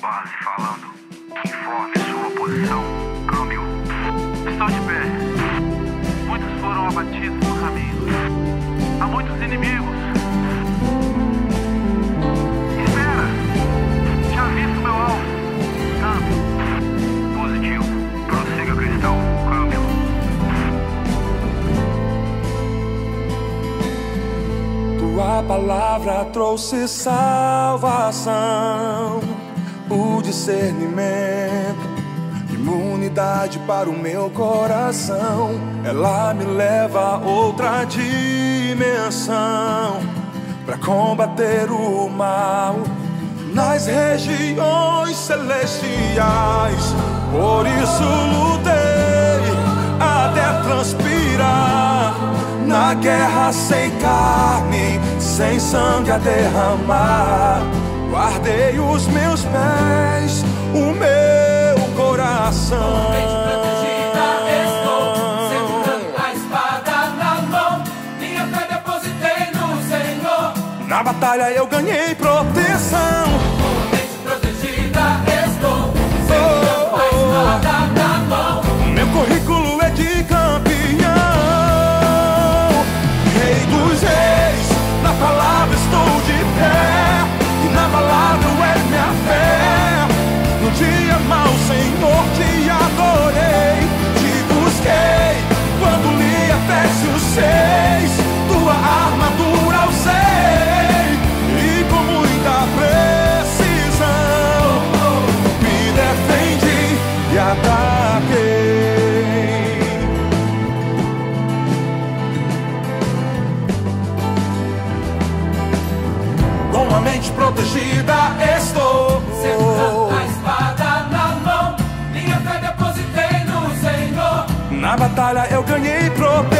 Base falando. Informe sua posição. Câmbio. Estou de pé. Muitos foram abatidos no caminho. Há muitos inimigos. Espera! Já visto meu alvo. Câmbio. Positivo. Prossiga, Cristão. Câmbio. Tua palavra trouxe salvação o discernimento. Imunidade para o meu coração, ela me leva a outra dimensão para combater o mal nas regiões celestiais. Por isso lutei até transpirar na guerra sem carne, sem sangue a derramar. Guardei os meus pés batalha eu ganhei proteção. protegida estou, sem oh, mais oh, nada na mão. Meu currículo é de campeão, rei dos reis. Na palavra estou de pé. batalha eu ganhei propriedade.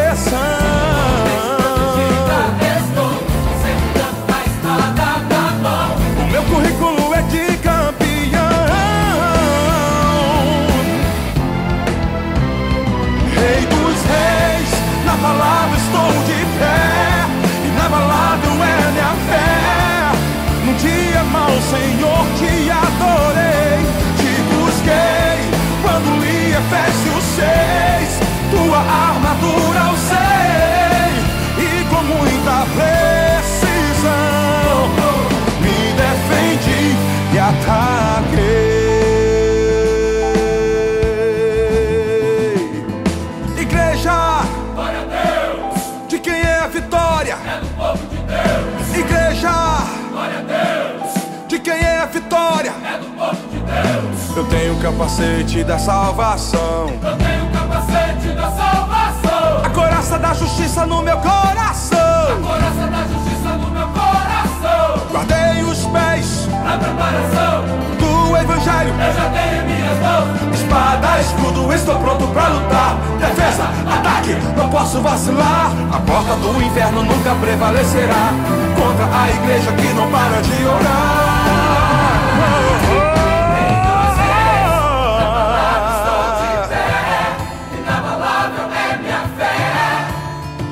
espada, escudo, estou pronto pra lutar. Defesa, ataque, não posso vacilar. A porta do inferno nunca prevalecerá contra a igreja que não para de orar.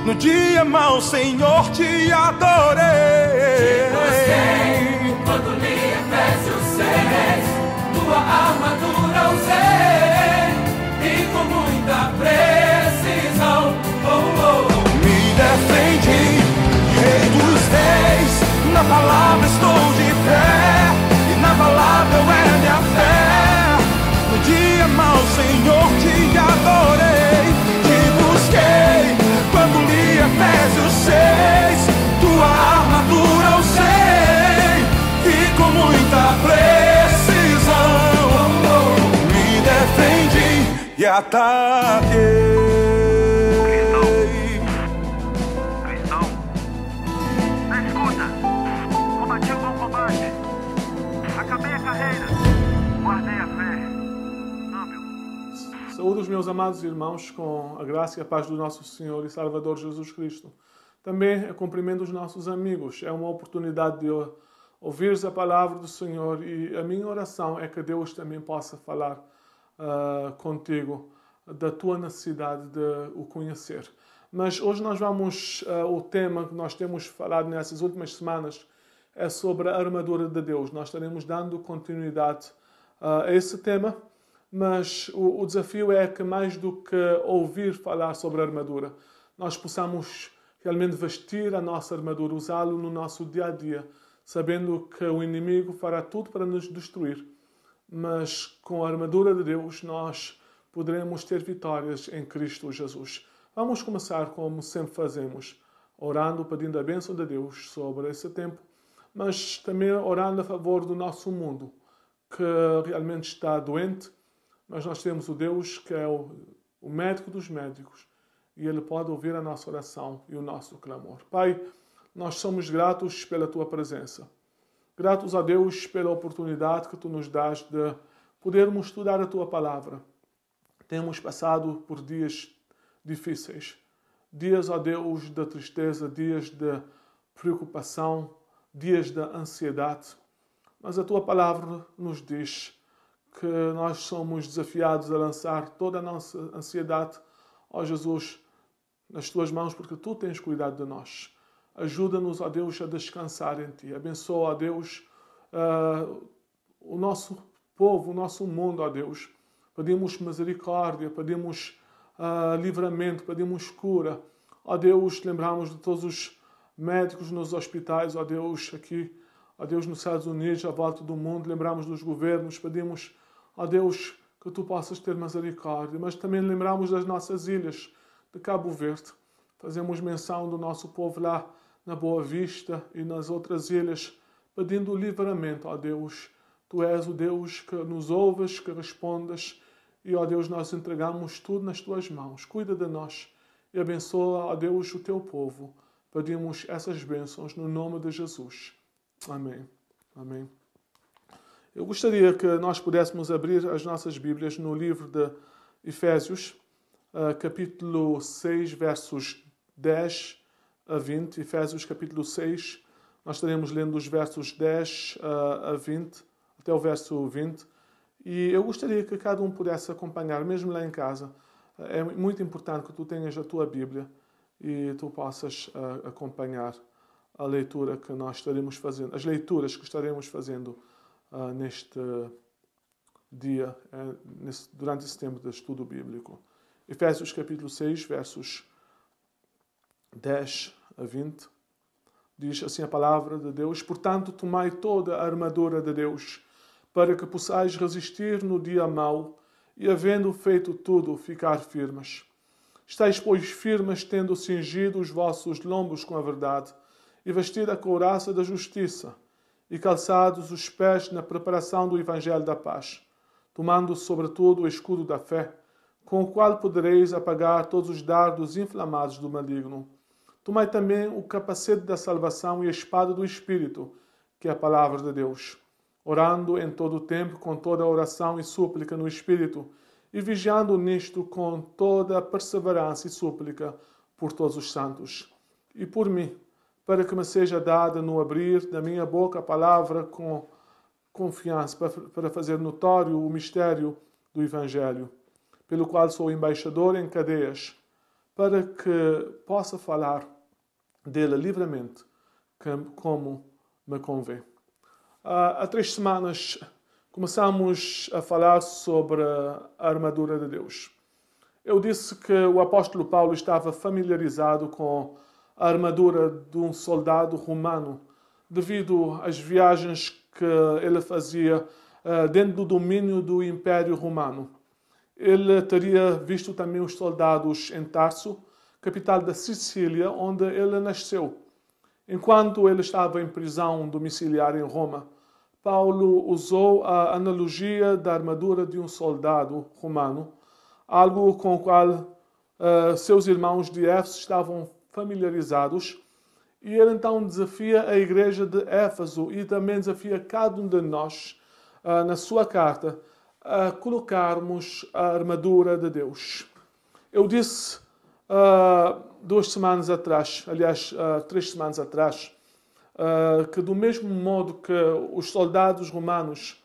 No dia mau, Senhor, te adorei. De você, quando li Efésios seis, tua arma. do e com muita precisão. Oh, oh, oh. Me defende, rei dos reis, na palavra estou de pé e na palavra é minha fé. No dia mau, Senhor, te e ataque! Cristão, escuta, o é combate, acabei a carreira, guardei a fé. Saúde os meus amados irmãos com a graça e a paz do nosso Senhor e Salvador Jesus Cristo. Também cumprimento os nossos amigos. É uma oportunidade de ouvir a palavra do Senhor e a minha oração é que Deus também possa falar uh, contigo da tua necessidade de o conhecer. Mas hoje nós vamos, uh, o tema que nós temos falado nessas últimas semanas é sobre a armadura de Deus. Nós estaremos dando continuidade uh, a esse tema, mas o, o, desafio é que mais do que ouvir falar sobre a armadura, nós possamos realmente vestir a nossa armadura, usá-lo no nosso dia a dia, sabendo que o inimigo fará tudo para nos destruir mas com a armadura de Deus nós poderemos ter vitórias em Cristo Jesus. Vamos começar como sempre fazemos, orando, pedindo a bênção de Deus sobre esse tempo, mas também orando a favor do nosso mundo, que realmente está doente, mas nós temos o Deus que é o, o médico dos médicos e Ele pode ouvir a nossa oração e o nosso clamor. Pai, nós somos gratos pela Tua presença. Gratos a Deus pela oportunidade que tu nos dás de podermos estudar a tua palavra. Temos passado por dias difíceis, dias a Deus da tristeza, dias de preocupação, dias da ansiedade. Mas a tua palavra nos diz que nós somos desafiados a lançar toda a nossa ansiedade, ó Jesus, nas tuas mãos, porque tu tens cuidado de nós. Ajuda-nos, ó Deus, a descansar em Ti. Abençoa, ó Deus, uh, o nosso povo, o nosso mundo, ó Deus. Pedimos misericórdia, pedimos uh, livramento, pedimos cura. Ó Deus, lembramos de todos os médicos nos hospitais, ó Deus, aqui, ó Deus, nos Estados Unidos, à volta do mundo. Lembramos dos governos, pedimos, ó Deus, que Tu possas ter misericórdia. Mas também lembramos das nossas ilhas de Cabo Verde. Fazemos menção do nosso povo lá na Boa Vista e nas outras ilhas, pedindo livramento a Deus. Tu és o Deus que nos ouves, que respondas, e, ó Deus, nós entregamos tudo nas tuas mãos. Cuida de nós e abençoa, ó Deus, o teu povo. Pedimos essas bênçãos no nome de Jesus. Amém. Amém. Eu gostaria que nós pudéssemos abrir as nossas Bíblias no livro de Efésios, eh, capítulo 6, versos 10 a 20, Efésios capítulo 6, nós estaremos lendo os versos 10 a 20, até o verso 20, e eu gostaria que cada um pudesse acompanhar, mesmo lá em casa. É muito importante que tu tenhas a tua Bíblia e tu possas acompanhar a leitura que nós estaremos fazendo, as leituras que estaremos fazendo uh, neste dia, uh, nesse, durante esse tempo de estudo bíblico. Efésios capítulo 6, versos 10 a 20, diz assim a palavra de Deus: Portanto, tomai toda a armadura de Deus, para que possais resistir no dia mau, e havendo feito tudo, ficar firmes. Estais, pois, firmes, tendo cingido os vossos lombos com a verdade, e vestido a couraça da justiça, e calçados os pés na preparação do Evangelho da Paz, tomando, sobretudo, o escudo da fé, com o qual podereis apagar todos os dardos inflamados do maligno. Tomai também o capacete da salvação e a espada do Espírito, que é a palavra de Deus, orando em todo o tempo com toda oração e súplica no Espírito, e vigiando nisto com toda perseverança e súplica por todos os santos. E por mim, para que me seja dada no abrir da minha boca a palavra com confiança, para fazer notório o mistério do Evangelho, pelo qual sou embaixador em cadeias, para que possa falar dele livremente, como me convém. Há três semanas começamos a falar sobre a armadura de Deus. Eu disse que o apóstolo Paulo estava familiarizado com a armadura de um soldado romano, devido às viagens que ele fazia eh, dentro do domínio do Império Romano. Ele teria visto também os soldados em Tarso, capital da Sicília, onde ele nasceu. Enquanto ele estava em prisão domiciliar em Roma, Paulo usou a analogia da armadura de um soldado romano, algo com o qual uh, seus irmãos de Éfeso estavam familiarizados, e ele então desafia a igreja de Éfeso e também desafia cada um de nós, uh, na sua carta, a colocarmos a armadura de Deus. Eu disse uh, duas semanas atrás, aliás, uh, três semanas atrás, uh, que do mesmo modo que os soldados romanos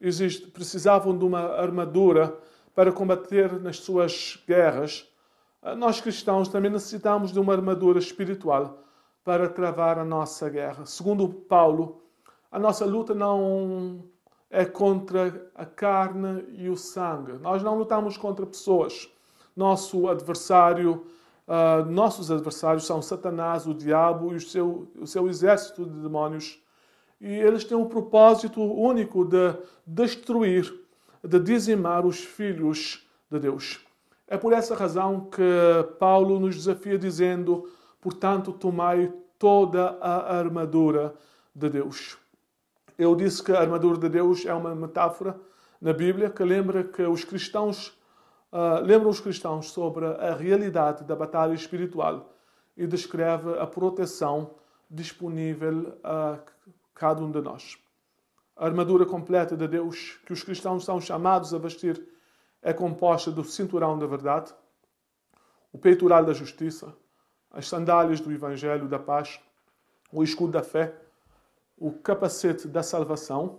existe, precisavam de uma armadura para combater nas suas guerras, nós cristãos também necessitamos de uma armadura espiritual para travar a nossa guerra. Segundo Paulo, a nossa luta não é contra a carne e o sangue. Nós não lutamos contra pessoas nosso adversário, uh, nossos adversários são Satanás, o diabo e o seu, o seu exército de demônios E eles têm um propósito único de destruir, de dizimar os filhos de Deus. É por essa razão que Paulo nos desafia dizendo: portanto, tomai toda a armadura de Deus. Eu disse que a armadura de Deus é uma metáfora na Bíblia que lembra que os cristãos uh, lembra os cristãos sobre a realidade da batalha espiritual e descreve a proteção disponível a cada um de nós. A armadura completa de Deus que os cristãos são chamados a vestir é composta do cinturão da verdade, o peitoral da justiça, as sandálias do evangelho da paz, o escudo da fé, o capacete da salvação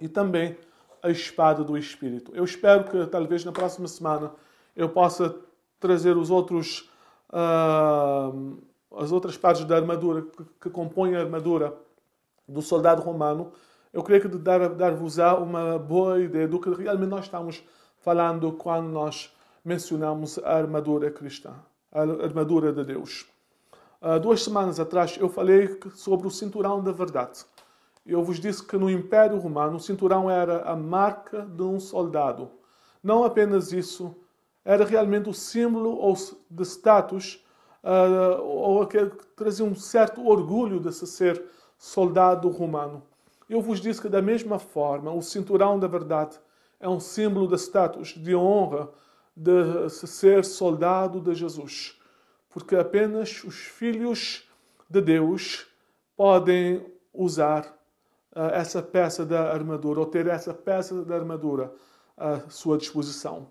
e também a espada do Espírito. Eu espero que talvez na próxima semana eu possa trazer os outros, uh, as outras partes da armadura que, que compõem a armadura do soldado romano. Eu creio que dar, dar-vos-á uma boa ideia do que realmente nós estamos falando quando nós mencionamos a armadura cristã, a armadura de Deus. Uh, duas semanas atrás eu falei sobre o cinturão da verdade. Eu vos disse que no Império Romano o cinturão era a marca de um soldado. Não apenas isso, era realmente o símbolo ou de status uh, ou aquele que trazia um certo orgulho de se ser soldado romano. Eu vos disse que da mesma forma o cinturão da verdade é um símbolo de status, de honra, de se ser soldado de Jesus, porque apenas os filhos de Deus podem usar uh, essa peça da armadura, ou ter essa peça da armadura à sua disposição.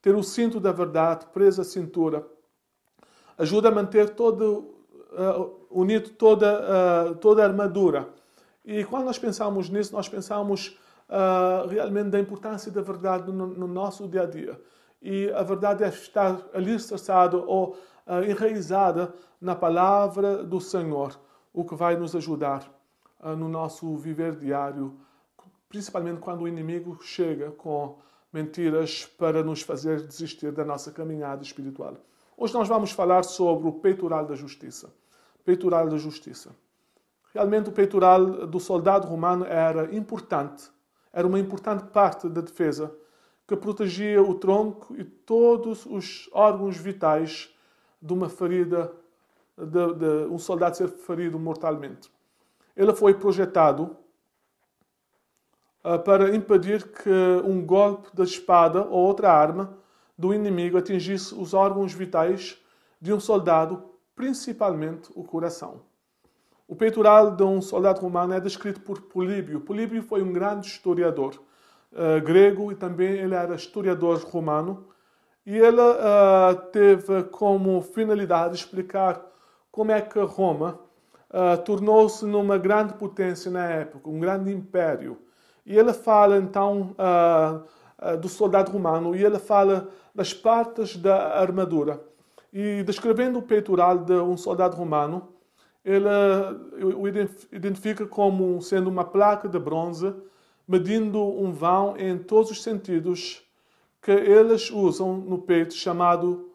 Ter o cinto da verdade preso à cintura ajuda a manter todo uh, unido toda uh, toda a armadura. E quando nós pensamos nisso, nós pensamos uh, realmente da importância da verdade no, no, nosso dia a dia. E a verdade é estar estressada ou enraizada na palavra do Senhor, o que vai nos ajudar ah, no nosso viver diário, principalmente quando o inimigo chega com mentiras para nos fazer desistir da nossa caminhada espiritual. Hoje nós vamos falar sobre o peitoral da justiça. Peitoral da justiça. Realmente o peitoral do soldado romano era importante, era uma importante parte da defesa que protegia o tronco e todos os órgãos vitais de uma ferida, de, de um soldado ser ferido mortalmente ele foi projetado ah, para impedir que um golpe da espada ou outra arma do inimigo atingisse os órgãos vitais de um soldado, principalmente o coração. O peitoral de um soldado romano é descrito por Políbio. Políbio foi um grande historiador uh, grego e também ele era historiador romano. E ele uh, teve como finalidade explicar como é que Roma uh, tornou-se numa grande potência na época, um grande império. E ele fala então uh, uh, do soldado romano e ele fala das partes da armadura. E descrevendo o peitoral de um soldado romano, ele o identifica como sendo uma placa de bronze, medindo um vão em todos os sentidos que eles usam no peito, chamado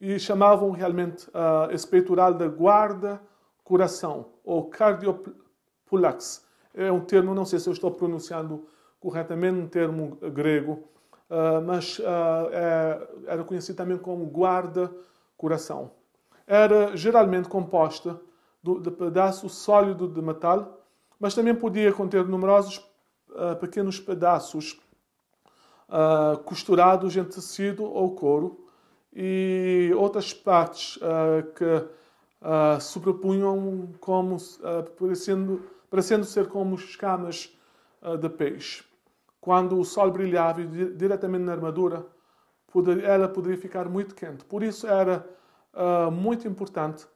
e chamavam realmente uh, esse peitoral da guarda coração, ou cardiopulax. É um termo, não sei se eu estou pronunciando corretamente, um termo grego, ah, mas ah, é, era conhecido também como guarda-coração. Era geralmente composta de pedaço sólido de metal, mas também podia conter numerosos ah, pequenos pedaços costurados em tecido ou couro e outras partes que uh, ah, se propunham como, uh, parecendo, parecendo ser como escamas uh, de peixe. Quando o sol brilhava diretamente na armadura, ela poderia ficar muito quente. Por isso era uh, muito importante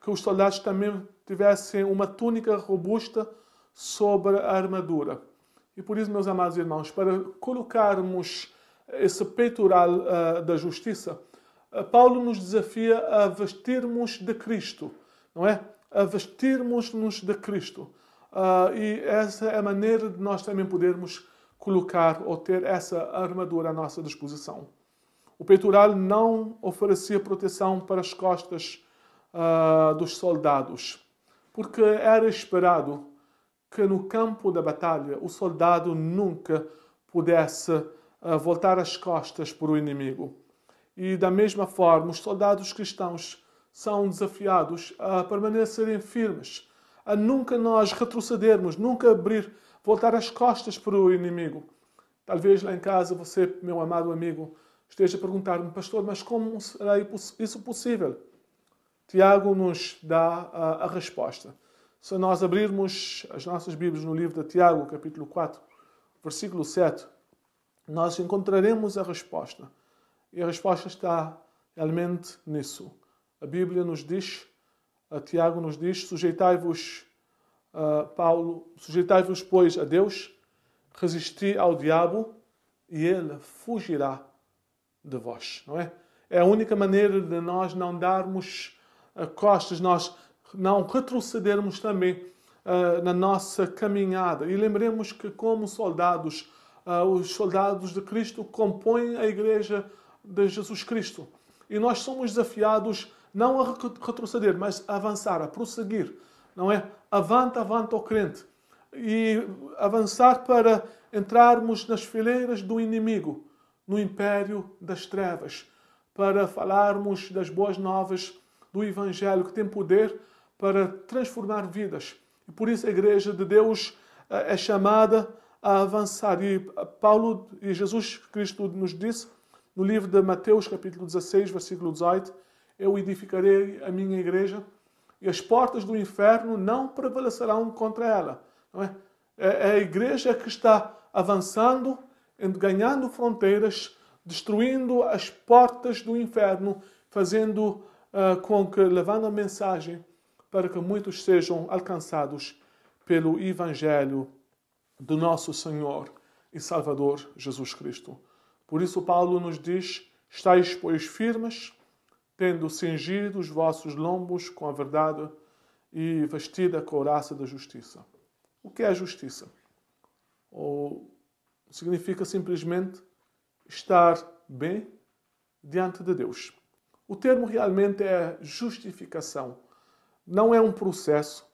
que os soldados também tivessem uma túnica robusta sobre a armadura. E por isso, meus amados irmãos, para colocarmos esse peitoral uh, da justiça, Paulo nos desafia a vestirmos de Cristo, não é? A vestirmos-nos de Cristo. Uh, e essa é a maneira de nós também podermos colocar ou ter essa armadura à nossa disposição. O peitoral não oferecia proteção para as costas uh, dos soldados, porque era esperado que no campo da batalha o soldado nunca pudesse uh, voltar as costas para o inimigo. E da mesma forma, os soldados cristãos são desafiados a permanecerem firmes, a nunca nós retrocedermos, nunca abrir, voltar as costas para o inimigo. Talvez lá em casa você, meu amado amigo, esteja a perguntar-me, pastor, mas como será isso possível? Tiago nos dá a, a, resposta. Se nós abrirmos as nossas Bíblias no livro de Tiago, capítulo 4, versículo 7, nós encontraremos a resposta. E a resposta está realmente nisso. A Bíblia nos diz, Tiago nos diz, sujeitai-vos, uh, Paulo, sujeitai-vos, pois, a Deus, resisti ao diabo e ele fugirá de vós, não é? É a única maneira de nós não darmos eh, costas, nós não retrocedermos também uh, na nossa caminhada. E lembremos que, como soldados, uh, os soldados de Cristo compõem a igreja de Jesus Cristo. E nós somos desafiados não a retroceder, mas a avançar, a prosseguir, não é? Avanta, avanta o crente. E avançar para entrarmos nas fileiras do inimigo, no império das trevas, para falarmos das boas novas do Evangelho que tem poder para transformar vidas. E por isso a Igreja de Deus eh, é chamada a avançar. E Paulo e Jesus Cristo nos disse no livro de Mateus, capítulo 16, versículo 18, eu edificarei a minha igreja e as portas do inferno não prevalecerão contra ela. É? é? é? a igreja que está avançando, ganhando fronteiras, destruindo as portas do inferno, fazendo uh, com que, levando a mensagem para que muitos sejam alcançados pelo Evangelho do nosso Senhor e Salvador Jesus Cristo. Por isso, Paulo nos diz: Estáis, pois, firmes, tendo cingido os vossos lombos com a verdade e vestida a couraça da justiça. O que é a justiça? Ou significa simplesmente estar bem diante de Deus. O termo realmente é justificação. Não é um processo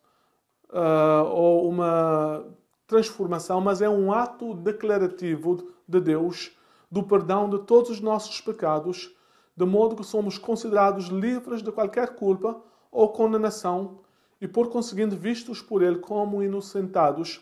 uh, ou uma transformação, mas é um ato declarativo de Deus do perdão de todos os nossos pecados, de modo que somos considerados livres de qualquer culpa ou condenação e, por conseguinte, vistos por Ele como inocentados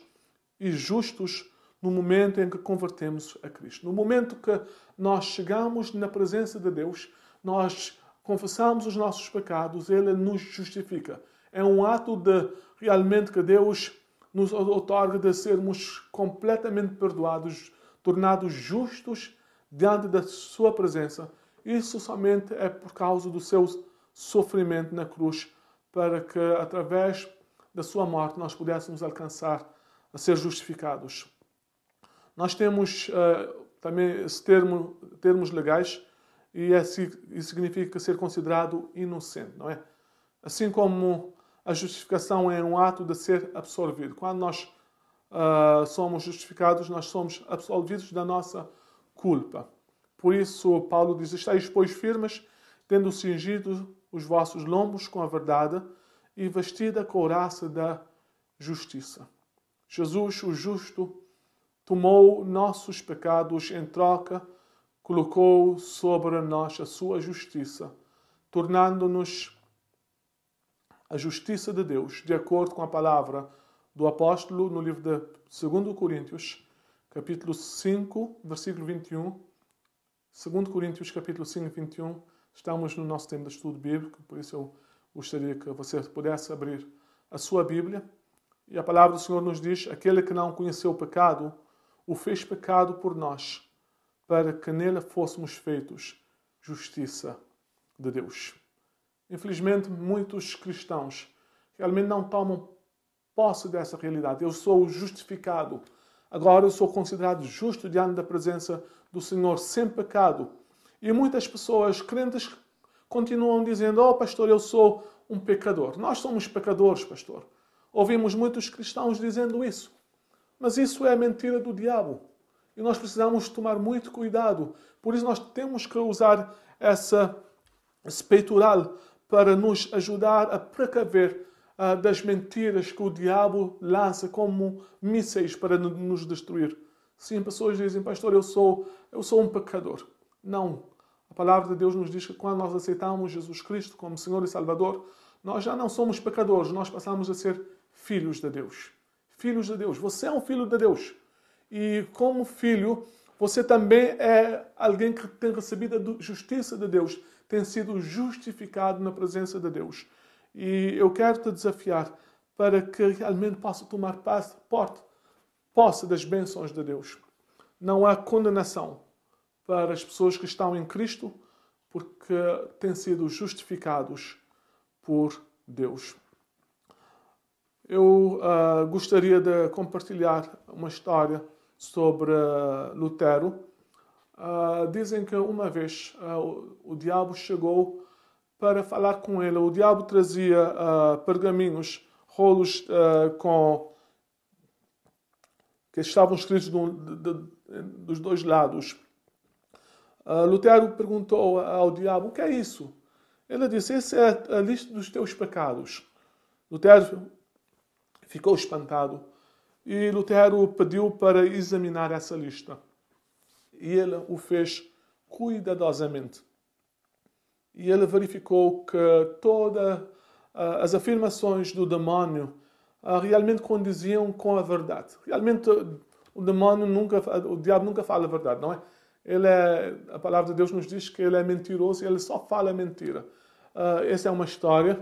e justos no momento em que convertemos a Cristo. No momento que nós chegamos na presença de Deus, nós confessamos os nossos pecados, Ele nos justifica. É um ato de realmente que Deus nos otorga de sermos completamente perdoados, tornados justos diante da sua presença. Isso somente é por causa do seu sofrimento na cruz, para que através da sua morte nós pudéssemos alcançar a ser justificados. Nós temos uh, também esse termo, termos legais, e é isso significa ser considerado inocente, não é? Assim como a justificação é um ato de ser absolvido. Quando nós uh, somos justificados, nós somos absolvidos da nossa culpa. Por isso, Paulo diz: Estáis, pois, firmes, tendo cingido os vossos lombos com a verdade e vestida a couraça da justiça. Jesus, o justo, tomou nossos pecados em troca, colocou sobre nós a sua justiça, tornando-nos a justiça de Deus, de acordo com a palavra do apóstolo no livro de 2 Coríntios, capítulo 5, versículo 21. 2 Coríntios, capítulo 5, 21. Estamos no nosso tempo de estudo bíblico, por isso eu gostaria que você pudesse abrir a sua Bíblia. E a palavra do Senhor nos diz: Aquele que não conheceu o pecado, o fez pecado por nós, para que nele fôssemos feitos justiça de Deus. Infelizmente, muitos cristãos realmente não tomam posse dessa realidade. Eu sou justificado Agora eu sou considerado justo diante da presença do Senhor, sem pecado. E muitas pessoas, crentes, continuam dizendo: Oh, pastor, eu sou um pecador. Nós somos pecadores, pastor. Ouvimos muitos cristãos dizendo isso. Mas isso é a mentira do diabo. E nós precisamos tomar muito cuidado. Por isso, nós temos que usar essa, esse peitoral para nos ajudar a precaver das mentiras que o diabo lança como mísseis para nos destruir. Sim, pessoas dizem, pastor, eu sou, eu sou um pecador. Não. A palavra de Deus nos diz que quando nós aceitamos Jesus Cristo como Senhor e Salvador, nós já não somos pecadores, nós passamos a ser filhos de Deus. Filhos de Deus. Você é um filho de Deus. E como filho, você também é alguém que tem recebido a justiça de Deus, tem sido justificado na presença de Deus. E eu quero te desafiar para que realmente possa tomar parte, posse das bênçãos de Deus. Não há condenação para as pessoas que estão em Cristo, porque têm sido justificados por Deus. Eu uh, gostaria de compartilhar uma história sobre uh, Lutero. Uh, dizem que uma vez o, o diabo chegou para falar com ele O diabo trazia uh, pergaminhos, rolos uh, com que estavam escritos de de, de, dos dois lados. Uh, Lutero perguntou ao diabo: O que é isso? Ele disse: Essa é a lista dos teus pecados. Lutero ficou espantado e Lutero pediu para examinar essa lista. E ele o fez cuidadosamente. E ele verificou que todas uh, ah, as afirmações do demônio uh, ah, realmente condiziam com a verdade. Realmente o demônio nunca, o diabo nunca fala a verdade, não é? Ele é, a palavra de Deus nos diz que ele é mentiroso e ele só fala mentira. Uh, essa é uma história.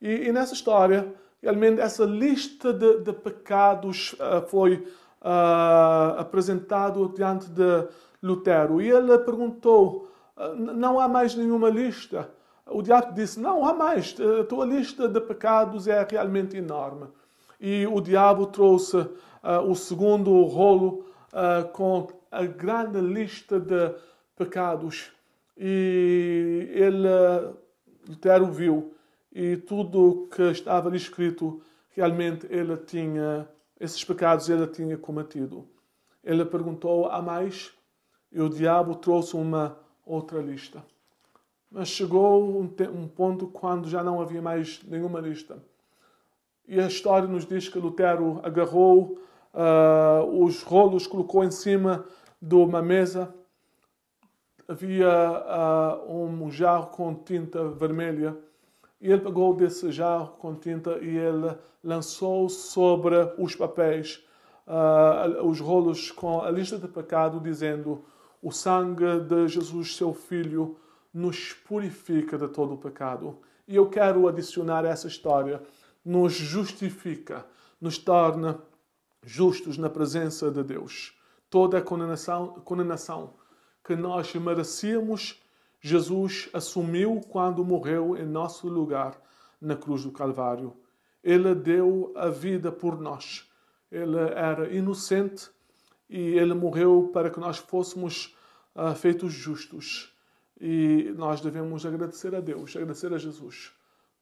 E, e, nessa história, realmente, essa lista de, de pecados uh, foi uh, apresentada diante de Lutero. E ele perguntou não há mais nenhuma lista. O diabo disse: Não há mais, a tua lista de pecados é realmente enorme. E o diabo trouxe uh, o segundo rolo uh, com a grande lista de pecados. E ele, ah, Lutero, viu, e tudo que estava ali escrito, realmente ele tinha, esses pecados ele tinha cometido. Ele perguntou: Há mais? E o diabo trouxe uma outra lista. Mas chegou um, um ponto quando já não havia mais nenhuma lista. E a história nos diz que Lutero agarrou uh, os rolos, colocou em cima de uma mesa. Havia uh, um jarro com tinta vermelha. E ele pegou desse jarro com tinta e ele lançou sobre os papéis uh, os rolos com a lista de pecado, dizendo: o sangue de Jesus, seu Filho, nos purifica de todo o pecado. E eu quero adicionar essa história. Nos justifica, nos torna justos na presença de Deus. Toda a condenação, condenação que nós merecíamos, Jesus assumiu quando morreu em nosso lugar na cruz do Calvário. Ele deu a vida por nós. Ele era inocente e ele morreu para que nós fôssemos uh, feitos justos. E nós devemos agradecer a Deus, agradecer a Jesus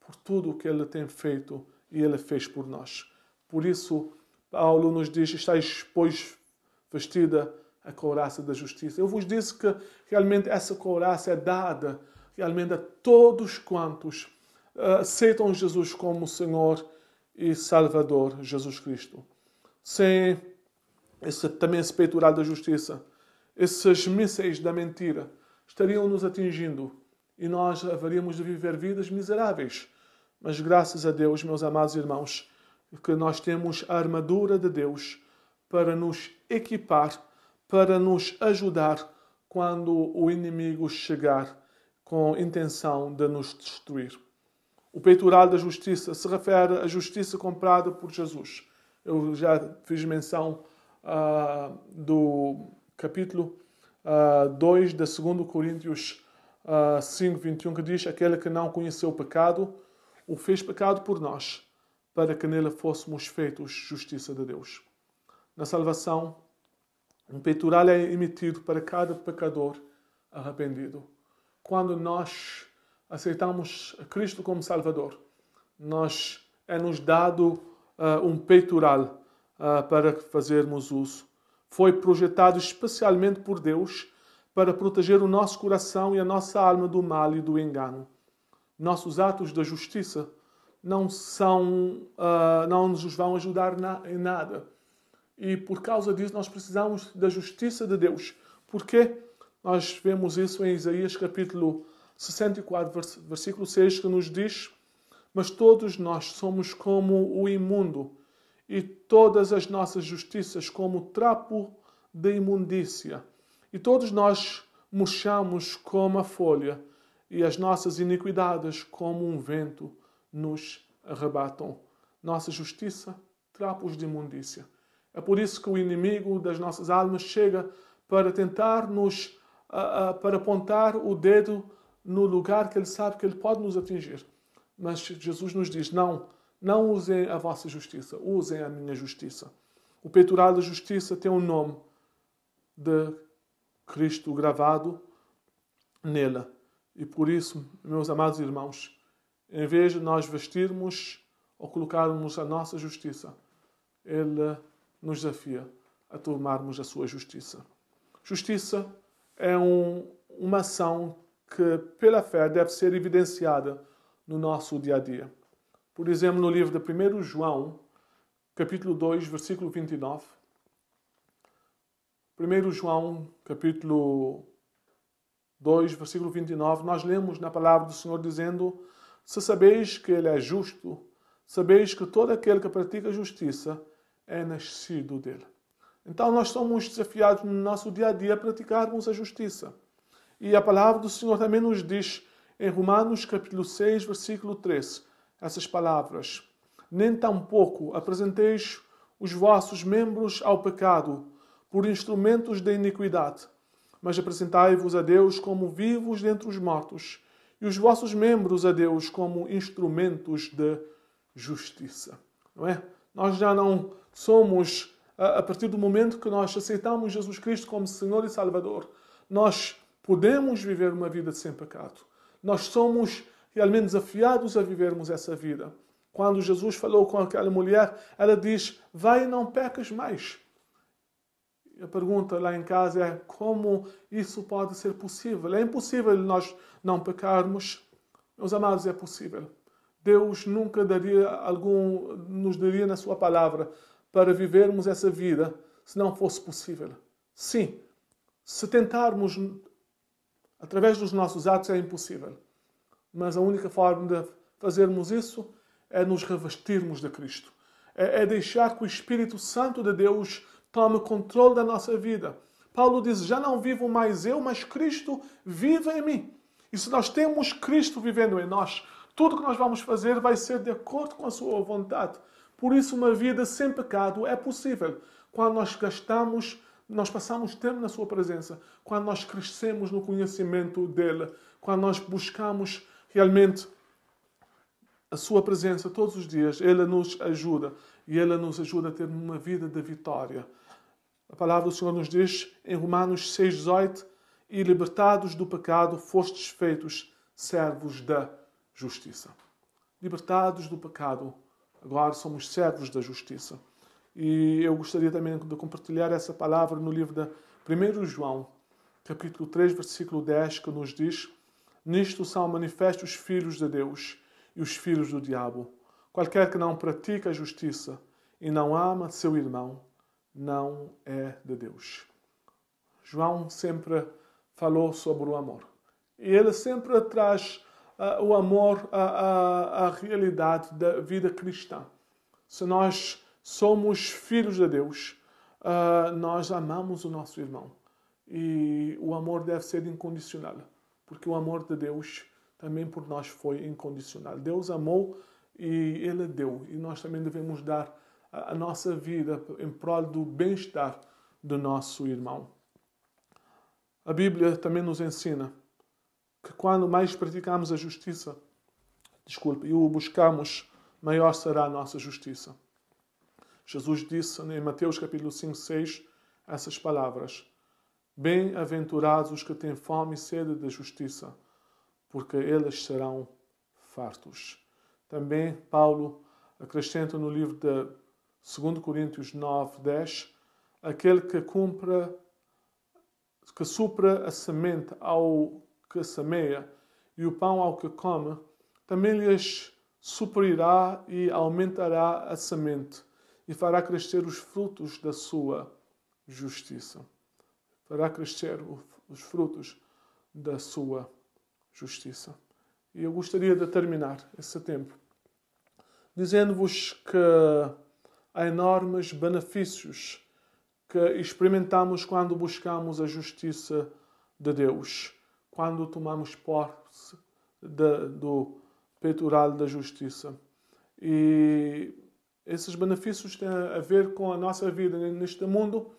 por tudo o que ele tem feito e ele fez por nós. Por isso, Paulo nos diz: estáis, pois, vestida a couraça da justiça. Eu vos disse que realmente essa couraça é dada realmente a todos quantos uh, aceitam Jesus como Senhor e Salvador, Jesus Cristo. Sem esse, também esse peitoral da justiça, esses mísseis da mentira, estariam nos atingindo e nós haveríamos de viver vidas miseráveis. Mas graças a Deus, meus amados irmãos, que nós temos a armadura de Deus para nos equipar, para nos ajudar quando o inimigo chegar com intenção de nos destruir. O peitoral da justiça se refere à justiça comprada por Jesus. Eu já fiz menção uh, do capítulo uh, ah, 2 de 2 Coríntios uh, 5, 21, que diz: Aquele que não conheceu o pecado, o fez pecado por nós, para que nele fôssemos feitos justiça de Deus. Na salvação, um peitoral é emitido para cada pecador arrependido. Quando nós aceitamos Cristo como Salvador, nós é nos dado uh, um peitoral ah, para fazermos uso. Foi projetado especialmente por Deus para proteger o nosso coração e a nossa alma do mal e do engano. Nossos atos da justiça não são, ah, não nos vão ajudar na, em nada. E por causa disso nós precisamos da justiça de Deus. Por quê? Nós vemos isso em Isaías capítulo 64, versículo 6, que nos diz: Mas todos nós somos como o imundo, e todas as nossas justiças como trapo de imundícia. E todos nós murchamos como a folha, e as nossas iniquidades, como um vento, nos arrebatam. Nossa justiça, trapos de imundícia. É por isso que o inimigo das nossas almas chega para tentar nos, uh, uh, para apontar o dedo no lugar que ele sabe que ele pode nos atingir. Mas Jesus nos diz: não não usem a vossa justiça, usem a minha justiça. O peitoral da justiça tem o um nome de Cristo gravado nela. E por isso, meus amados irmãos, em vez de nós vestirmos ou colocarmos a nossa justiça, Ele nos desafia a tomarmos a sua justiça. Justiça é um, uma ação que, pela fé, deve ser evidenciada no nosso dia a dia. Por exemplo, no livro de 1 João, capítulo 2, versículo 29. 1 João, capítulo 2, versículo 29, nós lemos na palavra do Senhor dizendo: Se sabeis que Ele é justo, sabeis que todo aquele que pratica justiça é nascido dele. Então nós somos desafiados no nosso dia a dia a praticarmos a justiça. E a palavra do Senhor também nos diz em Romanos capítulo 6, versículo 13: essas palavras, nem tampouco apresenteis os vossos membros ao pecado por instrumentos de iniquidade, mas apresentai-vos a Deus como vivos dentre os mortos, e os vossos membros a Deus como instrumentos de justiça. Não é? Nós já não somos, a partir do momento que nós aceitamos Jesus Cristo como Senhor e Salvador, nós podemos viver uma vida sem pecado. Nós somos realmente desafiados a vivermos essa vida. Quando Jesus falou com aquela mulher, ela diz: Vai e não pecas mais. A pergunta lá em casa é: como isso pode ser possível? É impossível nós não pecarmos. Meus amados, é possível. Deus nunca daria algum, nos daria na sua palavra para vivermos essa vida se não fosse possível. Sim, se tentarmos através dos nossos atos é impossível. Mas a única forma de fazermos isso é nos revestirmos de Cristo. É, é deixar que o Espírito Santo de Deus tome controle da nossa vida. Paulo diz: Já não vivo mais eu, mas Cristo vive em mim. E se nós temos Cristo vivendo em nós, tudo que nós vamos fazer vai ser de acordo com a Sua vontade. Por isso, uma vida sem pecado é possível quando nós gastamos, nós passamos tempo na Sua presença, quando nós crescemos no conhecimento dele, quando nós buscamos realmente a sua presença todos os dias, ela nos ajuda e ela nos ajuda a ter uma vida de vitória. A palavra do Senhor nos diz em Romanos 6:18, e libertados do pecado fostes feitos servos da justiça. Libertados do pecado, agora somos servos da justiça. E eu gostaria também de compartilhar essa palavra no livro de 1 João, capítulo 3, versículo 10, que nos diz: Nisto são manifestos os filhos de Deus e os filhos do diabo. Qualquer que não pratica a justiça e não ama seu irmão, não é de Deus. João sempre falou sobre o amor. E ele sempre traz uh, o amor à, à, à realidade da vida cristã. Se nós somos filhos de Deus, uh, nós amamos o nosso irmão. E o amor deve ser incondicional porque o amor de Deus também por nós foi incondicional. Deus amou e Ele deu, e nós também devemos dar a, nossa vida em prol do bem-estar do nosso irmão. A Bíblia também nos ensina que quando mais praticamos a justiça, desculpe, e o buscamos, maior será a nossa justiça. Jesus disse em Mateus capítulo 5, 6, essas palavras. Bem-aventurados os que têm fome e sede da justiça, porque eles serão fartos. Também Paulo acrescenta no livro de 2 Coríntios 9, 10, aquele que cumpra, que supra a semente ao que semeia e o pão ao que come, também lhes suprirá e aumentará a semente e fará crescer os frutos da sua justiça fará crescer os frutos da sua justiça. E eu gostaria de terminar esse tempo dizendo-vos que há enormes benefícios que experimentamos quando buscamos a justiça de Deus, quando tomamos posse de, do peitoral da justiça. E esses benefícios têm a ver com a nossa vida neste mundo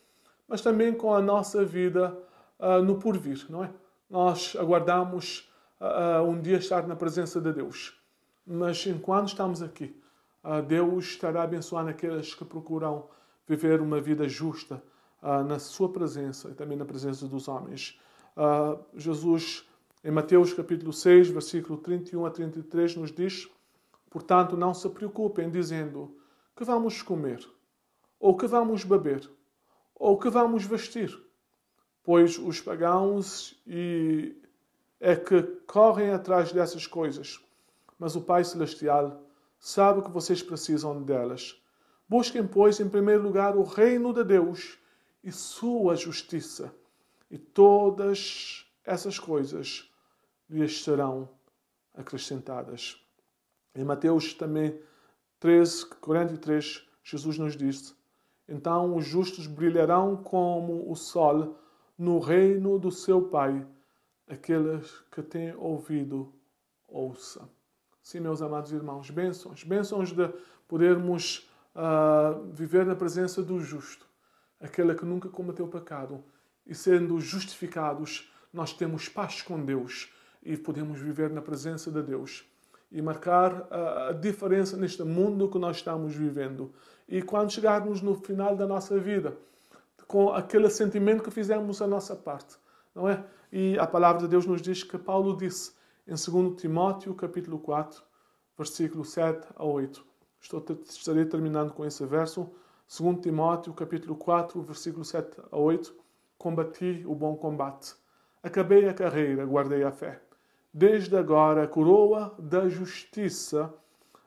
mas também com a nossa vida uh, no porvir, não é? Nós aguardamos uh, um dia estar na presença de Deus, mas enquanto estamos aqui, uh, Deus estará abençoando aqueles que procuram viver uma vida justa na sua presença e também na presença dos homens. Jesus, em Mateus capítulo 6, versículo 31 a 33, nos diz... Portanto, não se preocupem dizendo que vamos comer, ou que vamos beber, ou que vamos vestir, pois os pagãos e é que correm atrás dessas coisas. Mas o Pai Celestial sabe que vocês precisam delas. Busquem, pois, em primeiro lugar o reino de Deus e sua justiça, e todas essas coisas lhes serão acrescentadas. Em Mateus também 13, 43, Jesus nos disse. Então os justos brilharão como o sol no reino do seu Pai. Aqueles que têm ouvido, ouça. Sim, meus amados irmãos, bênçãos. Bênçãos de podermos uh, viver na presença do justo, aquele que nunca cometeu pecado. E sendo justificados, nós temos paz com Deus e podemos viver na presença de Deus e marcar ah, a diferença neste mundo que nós estamos vivendo e quando chegarmos no final da nossa vida, com aquele sentimento que fizemos a nossa parte, não é? E a palavra de Deus nos diz que Paulo disse em 2 Timóteo, capítulo 4, versículo 7 a 8. Estou, estarei terminando com esse verso. 2 Timóteo, capítulo 4, versículo 7 a 8. Combati o bom combate. Acabei a carreira, guardei a fé. Desde agora a coroa da justiça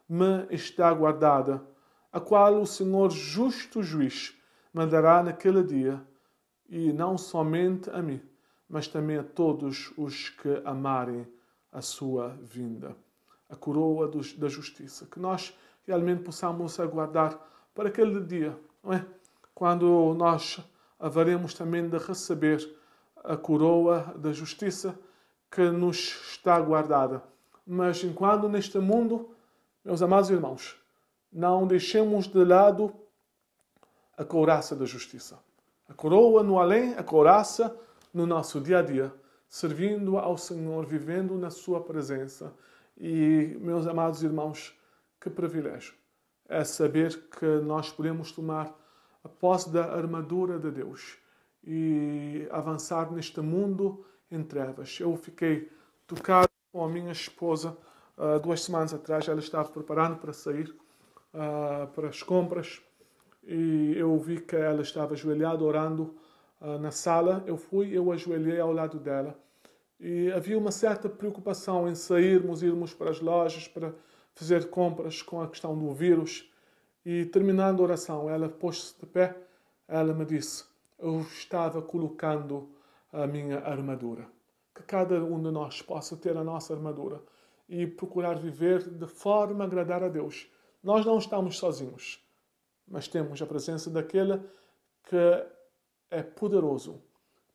me está guardada a qual o Senhor justo juiz mandará naquele dia, e não somente a mim, mas também a todos os que amarem a sua vinda. A coroa dos, da justiça, que nós realmente possamos aguardar para aquele dia, não é? Quando nós haveremos também de receber a coroa da justiça que nos está guardada. Mas enquanto neste mundo, meus amados irmãos, não deixemos de lado a couraça da justiça. A coroa no além, a couraça no nosso dia a dia, servindo ao Senhor, vivendo na Sua presença. E, meus amados irmãos, que privilégio é saber que nós podemos tomar a posse da armadura de Deus e avançar neste mundo em trevas. Eu fiquei tocado com a minha esposa uh, duas semanas atrás, ela estava preparando para sair uh, para as compras e eu vi que ela estava ajoelhada orando uh, na sala. Eu fui, eu ajoelhei ao lado dela e havia uma certa preocupação em sairmos, irmos para as lojas para fazer compras com a questão do vírus. E terminando a oração, ela pôs-se de pé, ela me disse: Eu estava colocando a minha armadura. Que cada um de nós possa ter a nossa armadura e procurar viver de forma a agradar a Deus nós não estamos sozinhos, mas temos a presença daquele que é poderoso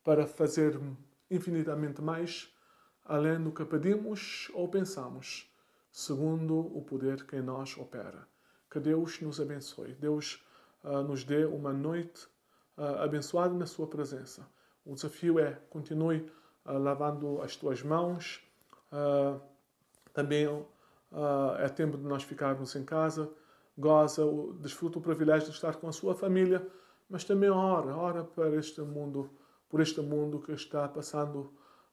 para fazer infinitamente mais além do que pedimos ou pensamos, segundo o poder que em nós opera. Que Deus nos abençoe. Deus uh, nos dê uma noite uh, abençoada na sua presença. O desafio é continue uh, lavando as tuas mãos, também Uh, é tempo de nós ficarmos em casa, goza, desfruta o privilégio de estar com a sua família, mas também ora, ora para este mundo, por este mundo que está passando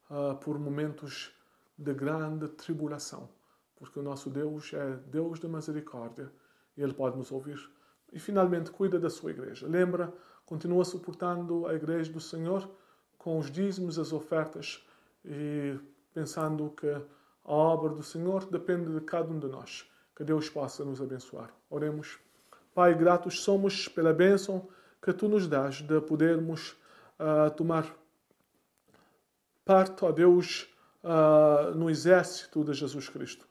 uh, por momentos de grande tribulação, porque o nosso Deus é Deus de misericórdia e Ele pode nos ouvir. E finalmente, cuida da sua igreja. Lembra, continua suportando a igreja do Senhor com os dízimos, as ofertas e pensando que a obra do Senhor depende de cada um de nós. Que Deus possa nos abençoar. Oremos. Pai, gratos somos pela bênção que tu nos dás de podermos uh, tomar parte, ó Deus, uh, no exército de Jesus Cristo.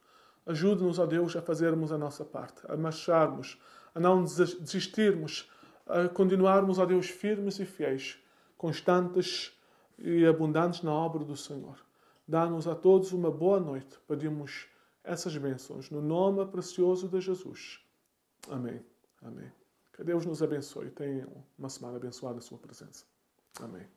Ajude-nos, ó Deus, a fazermos a nossa parte, a marcharmos, a não desistirmos, a continuarmos, ó Deus, firmes e fiéis, constantes e abundantes na obra do Senhor. Dá-nos a todos uma boa noite. Pedimos essas bênçãos no nome precioso de Jesus. Amém. Amém. Que Deus nos abençoe. Tenham uma semana abençoada a sua presença. Amém.